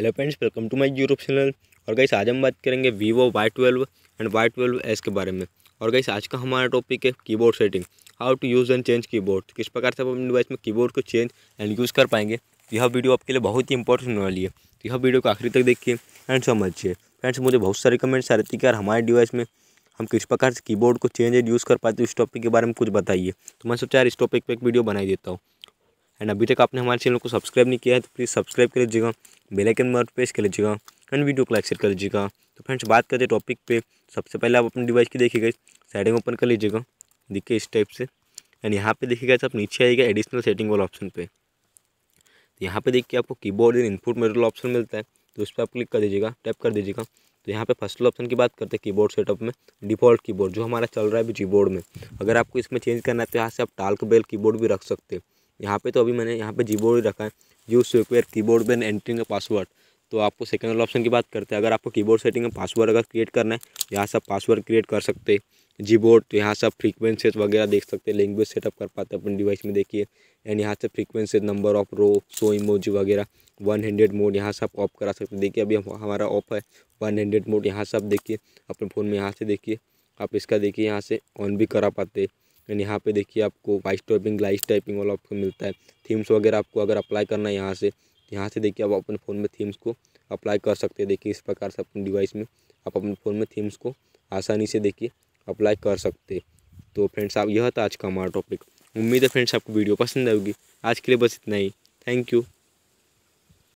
hello friends welcome to my YouTube channel और गई आज हम बात करेंगे Vivo Y twelve and Y twelve S के बारे में और गई आज का हमारा टॉपिक है keyboard setting how to use and change keyboard किस प्रकार से आप अपने डिवाइस में कीबोर्ड को चेंज एंड यूज़ कर पाएंगे यह वीडियो आपके लिए बहुत ही इंपॉर्टेंट होने वाली है तो यह वीडियो को आखिरी तक देखिए एंड समझिए फ्रेंड्स मुझे बहुत सारे कमेंट्स आ रहे थे कि यार हमारे डिवाइस में हम किस प्रकार से कीबोर्ड को चेंज एंड यूज़ कर पाते हैं इस टॉपिक के बारे में कुछ बताइए तो मैं सोचा यार इस टॉपिक पर एक वीडियो बनाई देता हूँ एंड अभी तक आपने हमारे चैनल को सब्सक्राइब नहीं किया है तो प्लीज़ सब्सक्राइब कर लीजिएगा बेलाइकन पर प्रेस कर लीजिएगा एंड वीडियो को लाइक शेयर कर लीजिएगा तो फ्रेंड्स बात करते हैं टॉपिक पे सबसे पहले आप अपने डिवाइस की देखिएगा सेटिंग ओपन कर लीजिएगा देखिए इस टाइप से एंड यहाँ पर देखिएगा तो आप नीचे आएगा एडिशनल सेटिंग वाला ऑप्शन पर तो यहाँ पे देखिए आपको keyboard and input method option मिलता है तो उस पर आप क्लिक कर दीजिएगा टैप कर दीजिएगा तो यहाँ पे फर्स्ट ऑप्शन की बात करते हैं कीबोर्ड सेटअप में डिफ़ॉल्ट कीबोर्ड जो हमारा चल रहा है अभी कीबोर्ड में अगर आपको इसमें चेंज करना है तो यहाँ से आप टाल्क बेल कीबोर्ड भी रख सकते हैं यहाँ पे तो अभी मैंने यहाँ पे बोर्ड रखा है यू स्विपेयर कीबोर्ड पेन एंटरिंग का पासवर्ड तो आपको सेकेंड वाले ऑप्शन की बात करते हैं अगर आपको कीबोर्ड सेटिंग में पासवर्ड अगर क्रिएट करना है यहाँ सब पासवर्ड क्रिएट कर सकते जी बोर्ड तो यहाँ सब आप फ्रीक्वेंसीज वगैरह देख सकते हैं लैंग्वेज सेटअप कर पाते हैं अपने डिवाइस में देखिए एंड यहाँ से frequencies number of row so emoji वगैरह वन हंड्रेड मोड यहाँ से आप ऑफ करा सकते हैं देखिए अभी हमारा ऑफ है वन हंड्रेड मोड यहाँ से आप देखिए अपने फ़ोन में यहाँ से देखिए आप इसका देखिए यहाँ से ऑन भी करा पाते एंड यहाँ पे देखिए आपको वाइस टाइपिंग ग्लाइस टाइपिंग वाला ऑप्शन मिलता है थीम्स वगैरह आपको अगर अप्लाई करना है यहाँ से यहाँ से देखिए आप अपने फ़ोन में थीम्स को अप्लाई कर सकते हैं देखिए इस प्रकार से अपने डिवाइस में आप अपने फ़ोन में थीम्स को आसानी से देखिए अप्लाई कर सकते तो फ्रेंड्स आप यह था आज का हमारा टॉपिक उम्मीद है फ्रेंड्स आपको वीडियो पसंद आएगी आज के लिए बस इतना ही थैंक यू